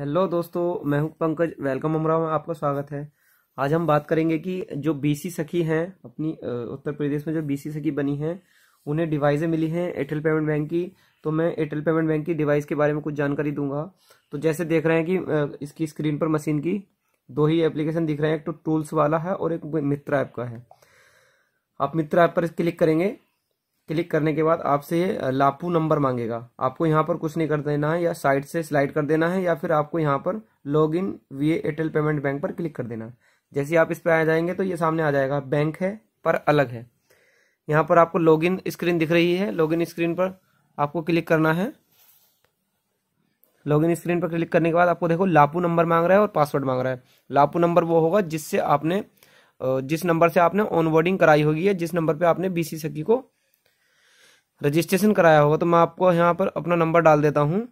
hello दोस्तों मैं हूं पंकज वेलकम अमरा में आपका स्वागत है आज हम बात करेंगे कि जो बीसी सखी हैं अपनी उत्तर प्रदेश में जो बीसी सखी बनी हैं उन्हें डिवाइसें मिली हैं एयरटेल पेमेंट बैंक की तो मैं एयरटेल पेमेंट बैंक की डिवाइस के बारे में कुछ जानकारी दूंगा तो जैसे देख रहे हैं कि इसकी स्क्रीन पर मशीन की दो ही एप्लीकेशन दिख रहे हैं एक तो टूल्स वाला है और एक मित्र ऐप का है आप मित्र ऐप पर क्लिक करेंगे क्लिक करने के बाद आपसे लापू नंबर मांगेगा आपको यहाँ पर कुछ नहीं कर देना है या साइट से स्लाइड कर देना है या फिर आपको यहाँ पर लॉग इन वी एयरटेल पेमेंट बैंक पर क्लिक कर देना है जैसे आप इस पर आ जाएंगे तो ये सामने आ जाएगा बैंक है पर अलग है यहाँ पर आपको इन स्क्रीन दिख रही है इन स्क्रीन पर आपको क्लिक करना है लॉगिन स्क्रीन पर क्लिक करने के बाद आपको देखो लापू नंबर मांग रहा है और पासवर्ड मांग रहा है लापू नंबर वो होगा जिससे आपने जिस नंबर से आपने ऑनबोर्डिंग कराई होगी या जिस नंबर पे आपने बीसी सखी को रजिस्ट्रेशन कराया होगा तो मैं आपको यहाँ पर अपना नंबर डाल देता हूँ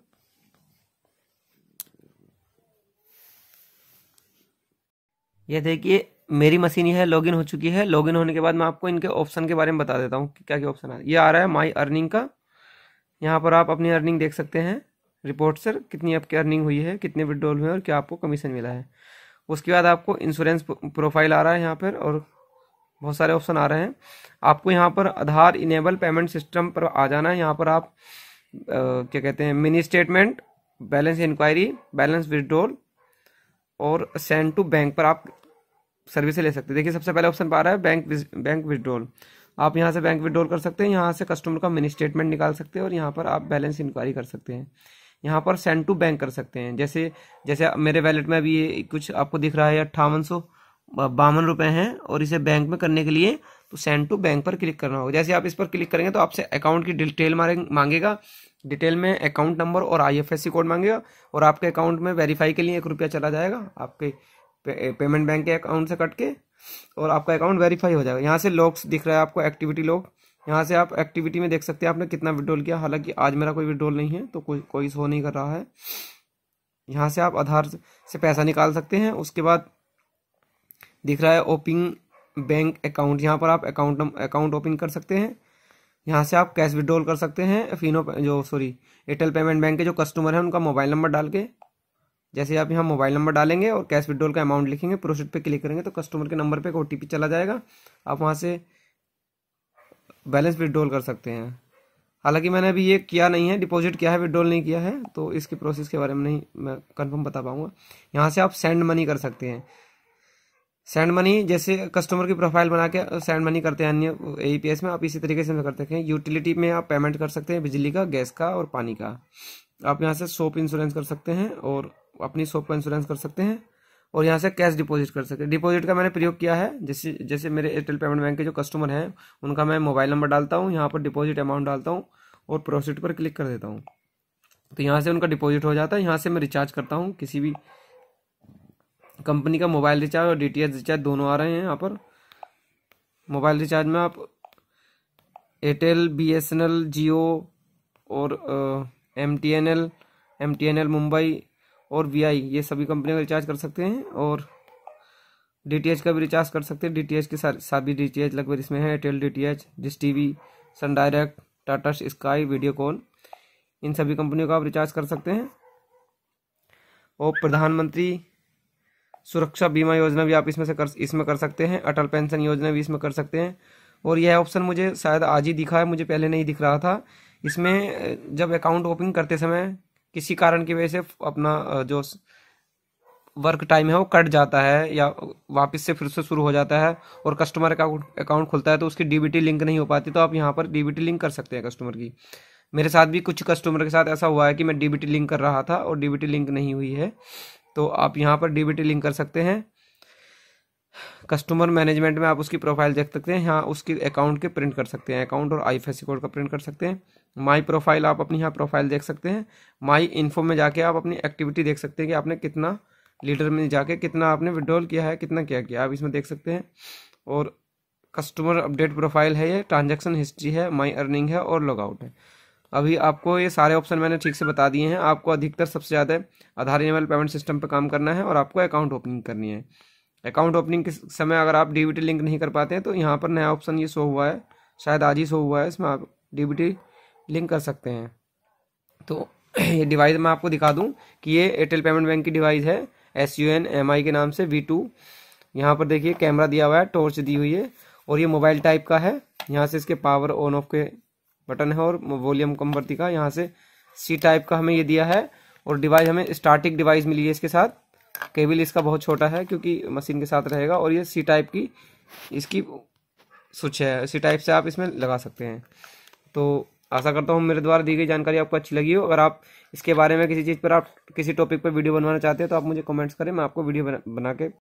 यह देखिए मेरी मशीन यह लॉगिन हो चुकी है लॉगिन होने के बाद मैं आपको इनके ऑप्शन के बारे में बता देता हूँ क्या क्या ऑप्शन आ ये आ रहा है माई अर्निंग का यहाँ पर आप अपनी अर्निंग देख सकते हैं रिपोर्ट सर कितनी आपकी अर्निंग हुई है कितने विड्रॉल हुए और क्या आपको कमीशन मिला है उसके बाद आपको इंश्योरेंस प्रोफाइल आ रहा है यहाँ पर और बहुत सारे ऑप्शन आ रहे हैं आपको यहाँ पर आधार इनेबल पेमेंट सिस्टम पर आ जाना है यहाँ पर आप आ, क्या कहते हैं mini statement balance enquiry balance withdrawal और सेंड टू बैंक पर आप सर्विस ले सकते हैं देखिए सबसे पहले ऑप्शन पा रहा है बैंक बैंक विदड्रॉल आप यहाँ से बैंक विदड्रॉल कर सकते हैं यहाँ से कस्टमर का मिनी स्टेटमेंट निकाल सकते हैं और यहाँ पर आप बैलेंस इंक्वायरी कर सकते हैं यहाँ पर सेंड टू बैंक कर सकते हैं जैसे जैसे मेरे वैलेट में अभी ये कुछ आपको दिख रहा है अट्ठावन सौ बावन रुपए हैं और इसे बैंक में करने के लिए तो सेंड टू बैंक पर क्लिक करना होगा जैसे आप इस पर क्लिक करेंगे तो आपसे अकाउंट की डिटेल मांगेगा डिटेल में अकाउंट नंबर और आईएफएससी कोड मांगेगा और आपके अकाउंट में वेरीफाई के लिए एक रुपया चला जाएगा आपके पे, पेमेंट बैंक के अकाउंट से कट के और आपका अकाउंट वेरीफाई हो जाएगा यहाँ से लॉक्स दिख रहा है आपको एक्टिविटी लॉक यहाँ से आप एक्टिविटी में देख सकते हैं आपने कितना विड्रॉल किया हालांकि आज मेरा कोई विड्रॉल नहीं है तो कोई कोई शो नहीं कर रहा है यहाँ से आप आधार से पैसा निकाल सकते हैं उसके बाद दिख रहा है ओपिंग बैंक अकाउंट यहाँ पर आप अकाउंट अकाउंट ओपन कर सकते हैं यहाँ से आप कैश विड्रॉल कर सकते हैं फिनो जो सॉरी एयरटेल पेमेंट बैंक के जो कस्टमर हैं उनका मोबाइल नंबर डाल के जैसे आप यहाँ मोबाइल नंबर डालेंगे और कैश विड्रॉल का अमाउंट लिखेंगे प्रोसेट पे क्लिक करेंगे तो कस्टमर के नंबर पे ओ चला जाएगा आप वहाँ से बैलेंस विड्रॉल कर सकते हैं हालांकि मैंने अभी ये किया नहीं है डिपॉजिट किया है विड्रॉल नहीं किया है तो इसके प्रोसेस के बारे में नहीं मैं कन्फर्म बता पाऊँगा यहाँ से आप सेंड मनी कर सकते हैं सेंड मनी जैसे कस्टमर की प्रोफाइल बना के सेंड uh, मनी करते हैं अन्य ए uh, में आप इसी तरीके से करते कर हैं यूटिलिटी में आप पेमेंट कर सकते हैं बिजली का गैस का और पानी का आप यहाँ से शॉप इंश्योरेंस कर सकते हैं और अपनी शॉप का इंश्योरेंस कर सकते हैं और यहाँ से कैश डिपॉजिट कर सकते हैं डिपॉजिट का मैंने प्रयोग किया है जैसे जैसे मेरे एयरटेल पेमेंट बैंक के जो कस्टमर हैं उनका मैं मोबाइल नंबर डालता हूँ यहाँ पर डिपॉजिट अमाउंट डालता हूँ और प्रोसीड पर क्लिक कर देता हूँ तो यहाँ से उनका डिपॉजिट हो जाता है यहाँ से मैं रिचार्ज करता हूँ किसी भी कंपनी का मोबाइल रिचार्ज और डीटीएच रिचार्ज दोनों आ रहे हैं यहाँ पर मोबाइल रिचार्ज में आप Airtel B S N L Jio और M T N L M T N L Mumbai और वी आई ये सभी कंपनी का रिचार्ज कर सकते हैं और डी टी एच का भी रिचार्ज कर सकते हैं डी टी एच के सभी डी टी एच लगभग इसमें है Airtel D T H dish T V Sun Direct Tata sky video call in सभी कंपनियों का आप रिचार्ज कर सकते हैं और प्रधानमंत्री सुरक्षा बीमा योजना भी आप इसमें से कर इसमें कर सकते हैं अटल पेंशन योजना भी इसमें कर सकते हैं और यह ऑप्शन मुझे शायद आज ही दिखा है मुझे पहले नहीं दिख रहा था इसमें जब अकाउंट ओपन करते समय किसी कारण की वजह से अपना जो वर्क टाइम है वो कट जाता है या वापस से फिर से शुरू हो जाता है और कस्टमर अकाउंट अकाउंट खुलता है तो उसकी डीबीटी लिंक नहीं हो पाती तो आप यहाँ पर डीबीटी लिंक कर सकते हैं कस्टमर की मेरे साथ भी कुछ कस्टमर के साथ ऐसा हुआ है कि मैं डीबीटी लिंक कर रहा था और डीबीटी लिंक नहीं हुई है तो आप यहाँ पर डीबीटी लिंक कर सकते हैं कस्टमर मैनेजमेंट में आप उसकी प्रोफाइल देख सकते हैं यहाँ उसके अकाउंट के प्रिंट कर सकते हैं अकाउंट और आई कोड का प्रिंट कर सकते हैं माई प्रोफाइल आप अपनी यहाँ प्रोफाइल देख सकते हैं माई इन्फो में जाके आप अपनी एक्टिविटी देख सकते हैं कि आपने कितना लीडर में जाके कितना आपने विड्रॉल किया है कितना क्या किया आप इसमें देख सकते हैं और कस्टमर अपडेट प्रोफाइल है ये ट्रांजेक्शन हिस्ट्री है माई अर्निंग है और लॉगआउट है अभी आपको ये सारे ऑप्शन मैंने ठीक से बता दिए हैं आपको अधिकतर सबसे ज़्यादा आधार इनेबल पेमेंट सिस्टम पर काम करना है और आपको अकाउंट ओपनिंग करनी है अकाउंट ओपनिंग के समय अगर आप डीबीटी लिंक नहीं कर पाते हैं तो यहाँ पर नया ऑप्शन ये शो हुआ है शायद आज ही शो हुआ है इसमें आप डी लिंक कर सकते हैं तो ये डिवाइस मैं आपको दिखा दूँ कि ये एयरटेल पेमेंट बैंक की डिवाइस है S U N M I के नाम से वी टू यहाँ पर देखिए कैमरा दिया हुआ है टॉर्च दी हुई है और ये मोबाइल टाइप का है यहाँ से इसके पावर ऑन ऑफ के बटन है और वॉल्यूम कम बर्ती का यहाँ से सी टाइप का हमें ये दिया है और डिवाइस हमें स्टार्टिक डिवाइस मिली है इसके साथ केबल इसका बहुत छोटा है क्योंकि मशीन के साथ रहेगा और ये सी टाइप की इसकी स्विच है सी टाइप से आप इसमें लगा सकते हैं तो आशा करता हूँ मेरे द्वारा दी गई जानकारी आपको अच्छी लगी हो अगर आप इसके बारे में किसी चीज़ पर आप किसी टॉपिक पर वीडियो बनवाना चाहते हो तो आप मुझे कमेंट्स करें मैं आपको वीडियो बना, बना के